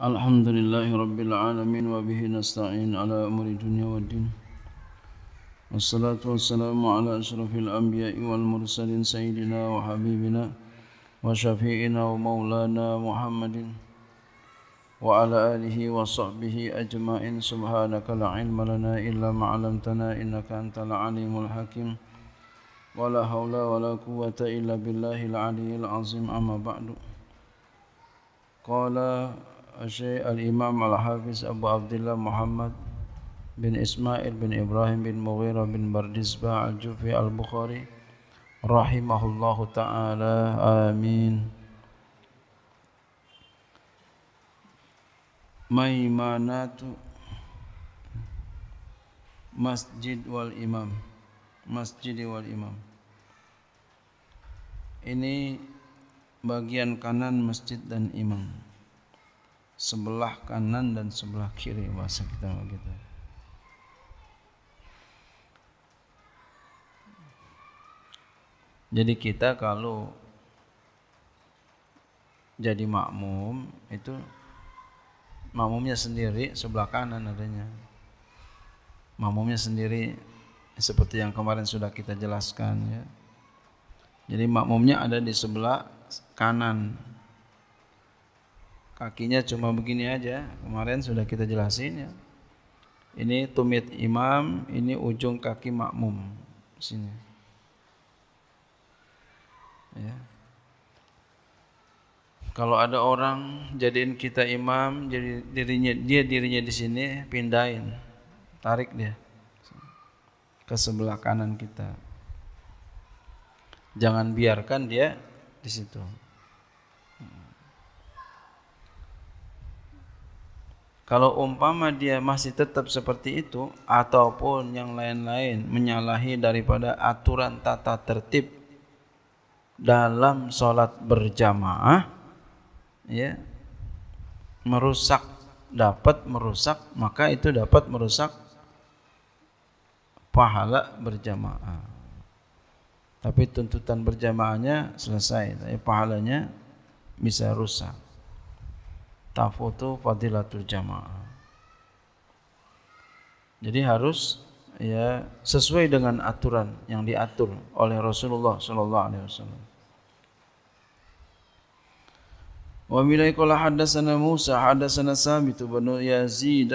الحمد لله رب العالمين وبه نستعين على أمر الدنيا والدين والصلاة والسلام على أشرف الأنبياء والمرسلين سيدنا وحبيبنا وشفيعنا ومولانا محمد وعلى آله وصحبه أجمعين سبحانك لا علم لنا إلا ما علمتنا إنك أنت العليم الحكيم ولا حول ولا قوة إلا بالله العلي العظيم أما بعد قال Syekh Al-Imam Al-Hafiz Abu Abdullah Muhammad bin Ismail bin Ibrahim bin Mughirah bin Bardisba Al-Jufi Al-Bukhari rahimahullahu taala amin Maimanatu Masjid wal Imam Masjid wal Imam Ini bagian kanan masjid dan imam sebelah kanan dan sebelah kiri bahasa kita begitu. Jadi kita kalau jadi makmum itu makmumnya sendiri sebelah kanan adanya. Makmumnya sendiri seperti yang kemarin sudah kita jelaskan ya. Jadi makmumnya ada di sebelah kanan kakinya cuma begini aja kemarin sudah kita jelasin ya ini tumit imam ini ujung kaki makmum sini ya kalau ada orang jadiin kita imam, jadi dirinya dia dirinya di sini pindahin, tarik dia ke sebelah kanan kita. Jangan biarkan dia di situ. Kalau umpama dia masih tetap seperti itu ataupun yang lain-lain menyalahi daripada aturan tata tertib dalam sholat berjamaah, ya merusak dapat merusak maka itu dapat merusak pahala berjamaah. Tapi tuntutan berjamaahnya selesai, tapi pahalanya bisa rusak tafutu fadilatul jamaah. Jadi harus ya sesuai dengan aturan yang diatur oleh Rasulullah sallallahu alaihi wasallam. Wa milai qala hadatsana Musa hadatsana Sabit bin Yazid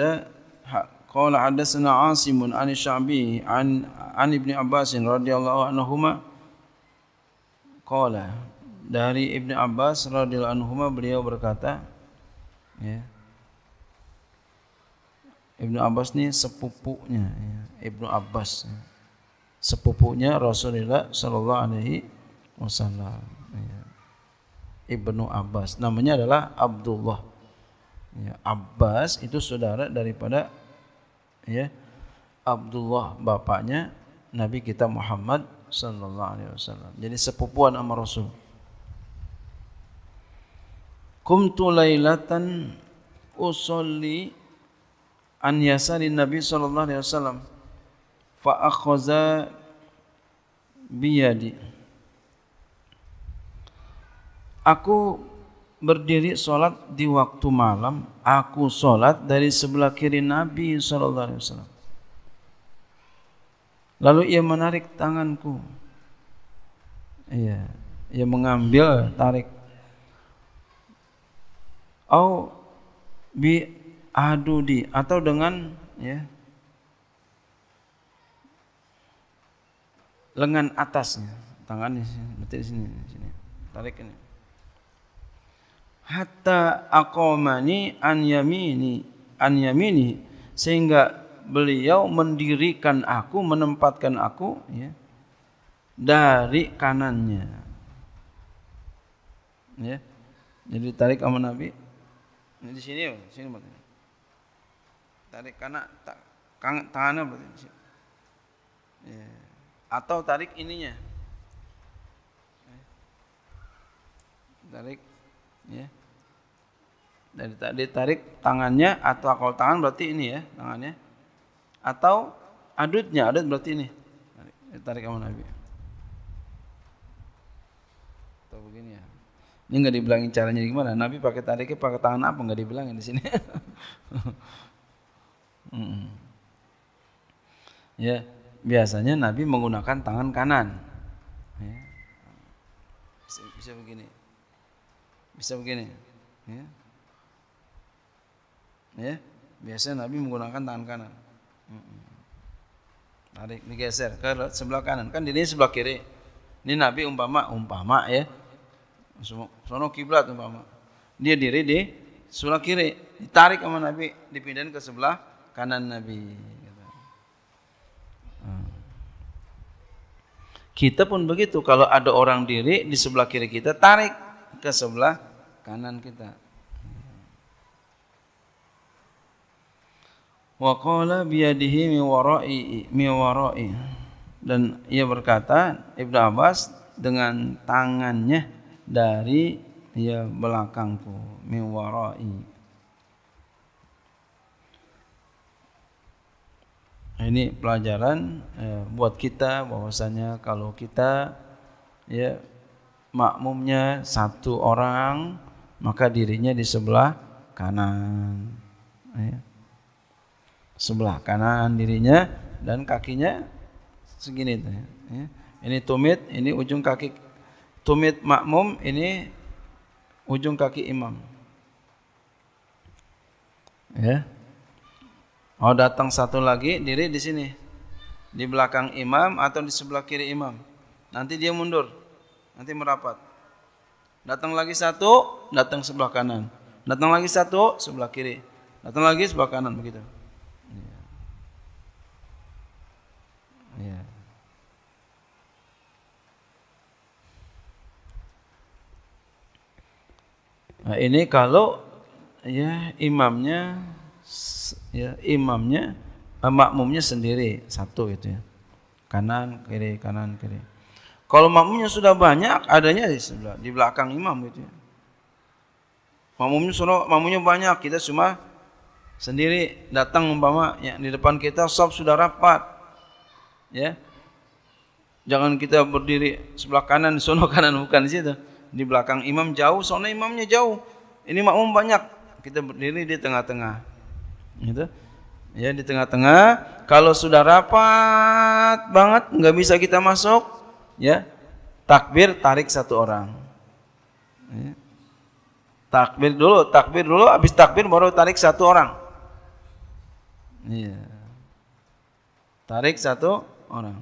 qala hadatsana Asim an Sya'bi an an Ibnu Abbas radhiyallahu anhuma qala dari Ibnu Abbas radhiyallahu anhuma beliau berkata Ya. Ibnu Abbas ini sepupunya, ya. Ibnu Abbas. Ya. Sepupunya Rasulullah Shallallahu Alaihi Wasallam. Ya. Ibnu Abbas. Namanya adalah Abdullah. Ya. Abbas itu saudara daripada ya Abdullah bapaknya Nabi kita Muhammad Sallallahu Alaihi Wasallam. Jadi sepupuan sama Rasul. Kumtu lailatan usolli an yasari Nabi sallallahu alaihi wasallam fa akhadha biyadi Aku berdiri sholat di waktu malam aku sholat dari sebelah kiri Nabi Sallallahu Alaihi Wasallam lalu ia menarik tanganku iya ia mengambil tarik au bi adudi atau dengan ya lengan atasnya tangannya berarti di sini di sini tarik ini hatta aqamani an yamini an yamini sehingga beliau mendirikan aku menempatkan aku ya dari kanannya ya jadi tarik sama Nabi ini di sini, di sini berarti. Tarik karena tak tangannya berarti Ya. Atau tarik ininya. Tarik ya. Dari tadi tarik tangannya atau kalau tangan berarti ini ya, tangannya. Atau adutnya, adut berarti ini. Tarik, tarik kamu Nabi. Atau begini ya. Ini nggak dibilangin caranya gimana. Nabi pakai tariknya pakai tangan apa nggak dibilangin di sini. hmm. Ya biasanya Nabi menggunakan tangan kanan. Ya. Bisa, bisa begini, bisa begini. Ya. ya biasanya Nabi menggunakan tangan kanan. Hmm. Tarik digeser ke sebelah kanan kan di sini sebelah kiri. Ini Nabi umpama umpama ya sono kiblat umpama. Dia diri di sebelah kiri, ditarik sama Nabi, dipindahin ke sebelah kanan Nabi. Gitu. Hmm. Kita pun begitu, kalau ada orang diri di sebelah kiri kita, tarik ke sebelah kanan kita. Wa qala biyadihi mi wara'i mi Dan ia berkata, Ibnu Abbas dengan tangannya dari ya belakangku min warai ini pelajaran ya, buat kita bahwasanya kalau kita ya makmumnya satu orang maka dirinya di sebelah kanan ya. sebelah kanan dirinya dan kakinya segini ya. ini tumit ini ujung kaki tumit makmum ini ujung kaki imam. Ya. Oh datang satu lagi diri di sini. Di belakang imam atau di sebelah kiri imam. Nanti dia mundur. Nanti merapat. Datang lagi satu, datang sebelah kanan. Datang lagi satu, sebelah kiri. Datang lagi sebelah kanan begitu. Nah, ini kalau ya imamnya ya imamnya eh, makmumnya sendiri satu itu ya. Kanan kiri kanan kiri. Kalau makmumnya sudah banyak adanya di sebelah di belakang imam itu ya. Makmumnya sono makmumnya banyak kita cuma sendiri datang umpama ya, di depan kita sob sudah rapat. Ya. Jangan kita berdiri sebelah kanan, sono kanan bukan di situ di belakang imam jauh, soalnya imamnya jauh. Ini makmum banyak. Kita berdiri di tengah-tengah. Gitu. Ya di tengah-tengah. Kalau sudah rapat banget, nggak bisa kita masuk. Ya takbir tarik satu orang. Ya. Takbir dulu, takbir dulu, habis takbir baru tarik satu orang. Iya. Tarik satu orang.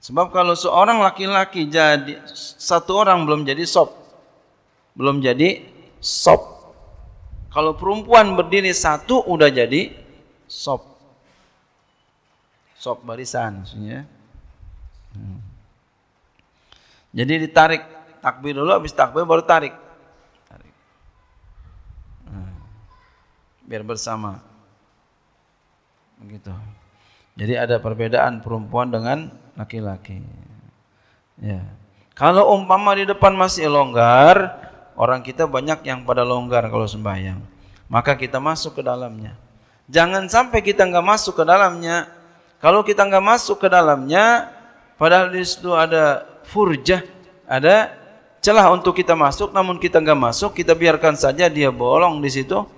Sebab kalau seorang laki-laki jadi satu orang belum jadi sop, belum jadi sop. Kalau perempuan berdiri satu udah jadi sop, sop barisan maksudnya. Hmm. Jadi ditarik takbir dulu, habis takbir baru tarik. tarik. Hmm. Biar bersama, begitu. Jadi ada perbedaan perempuan dengan laki-laki. Ya. Kalau umpama di depan masih longgar, orang kita banyak yang pada longgar kalau sembahyang. Maka kita masuk ke dalamnya. Jangan sampai kita nggak masuk ke dalamnya. Kalau kita nggak masuk ke dalamnya, padahal di situ ada furjah, ada celah untuk kita masuk, namun kita nggak masuk, kita biarkan saja dia bolong di situ.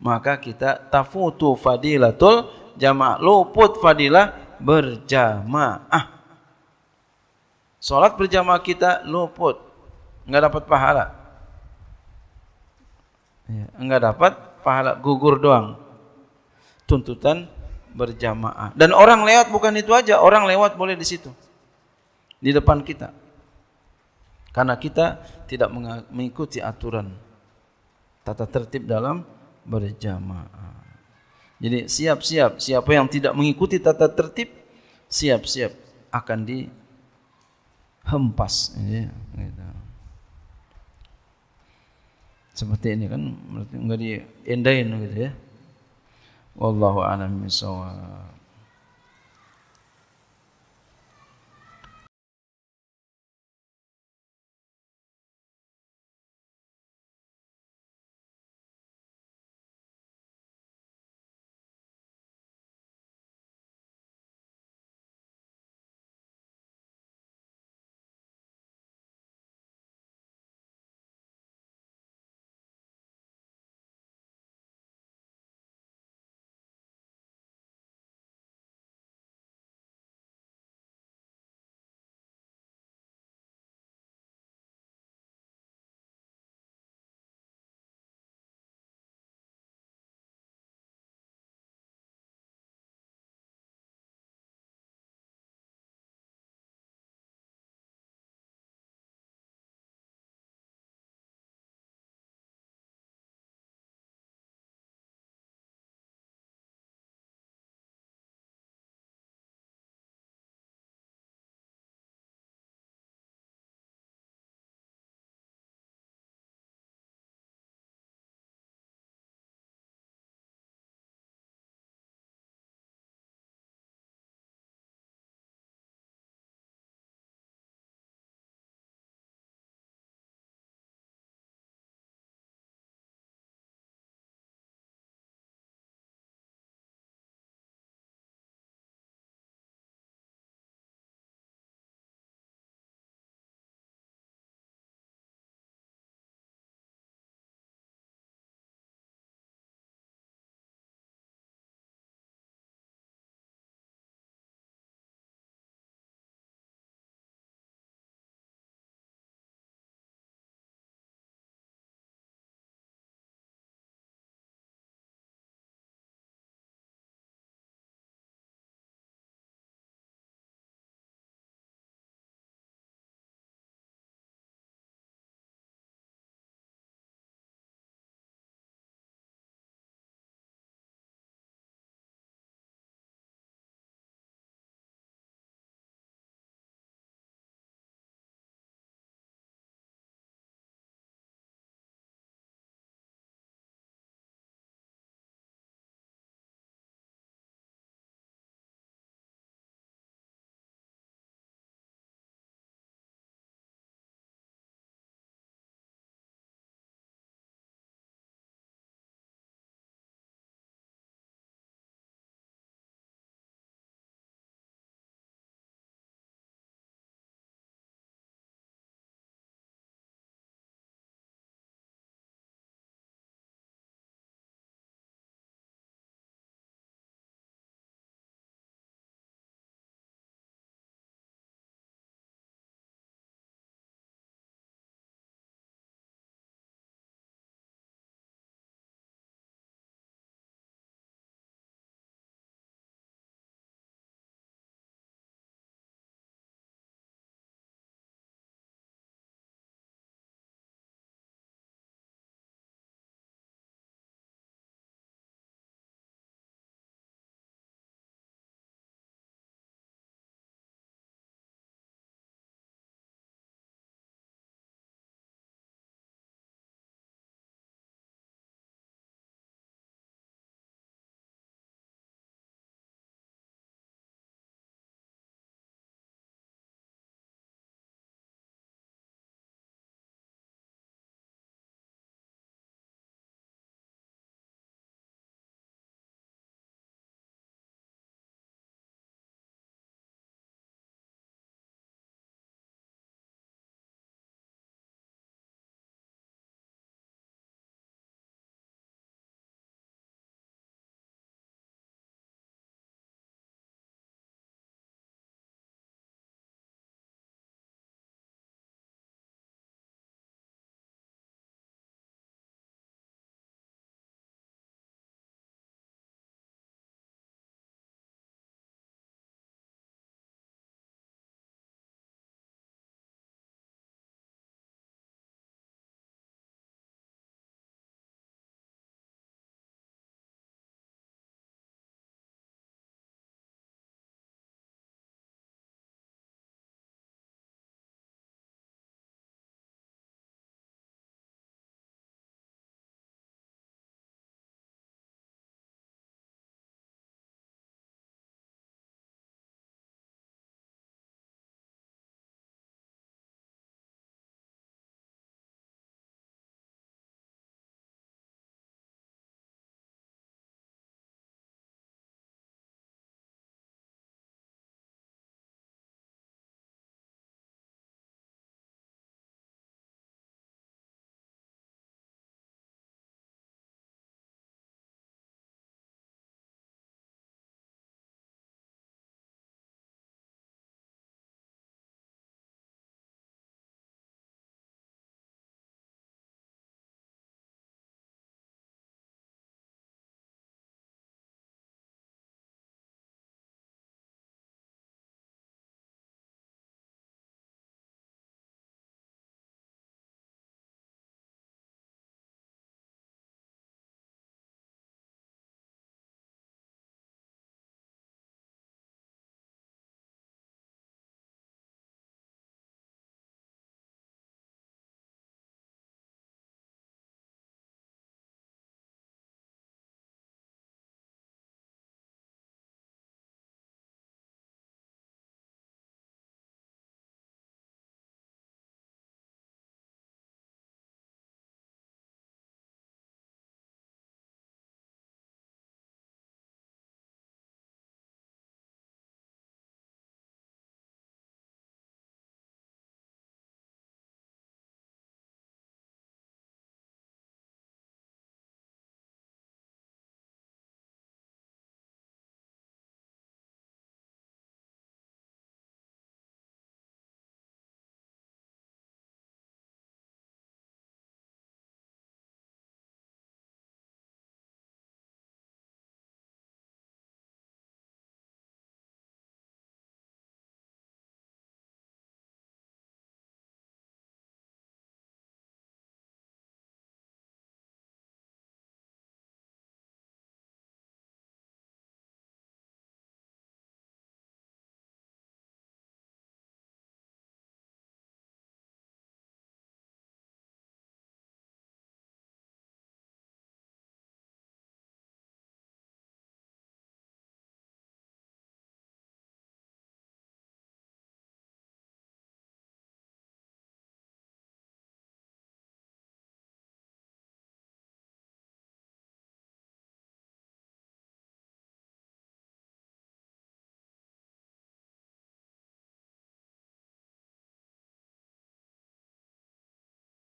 Maka kita tafutu fadilatul Jamaah Luput fadilah berjamaah. Sholat berjamaah kita luput. Enggak dapat pahala. Enggak ya, dapat pahala gugur doang. Tuntutan berjamaah. Dan orang lewat bukan itu aja, orang lewat boleh di situ. Di depan kita. Karena kita tidak mengikuti aturan tata tertib dalam berjamaah. Jadi siap-siap siapa yang tidak mengikuti tata tertib siap-siap akan dihempas. Gitu. Seperti ini kan berarti enggak diendain gitu ya. Wallahu a'lam bishawab.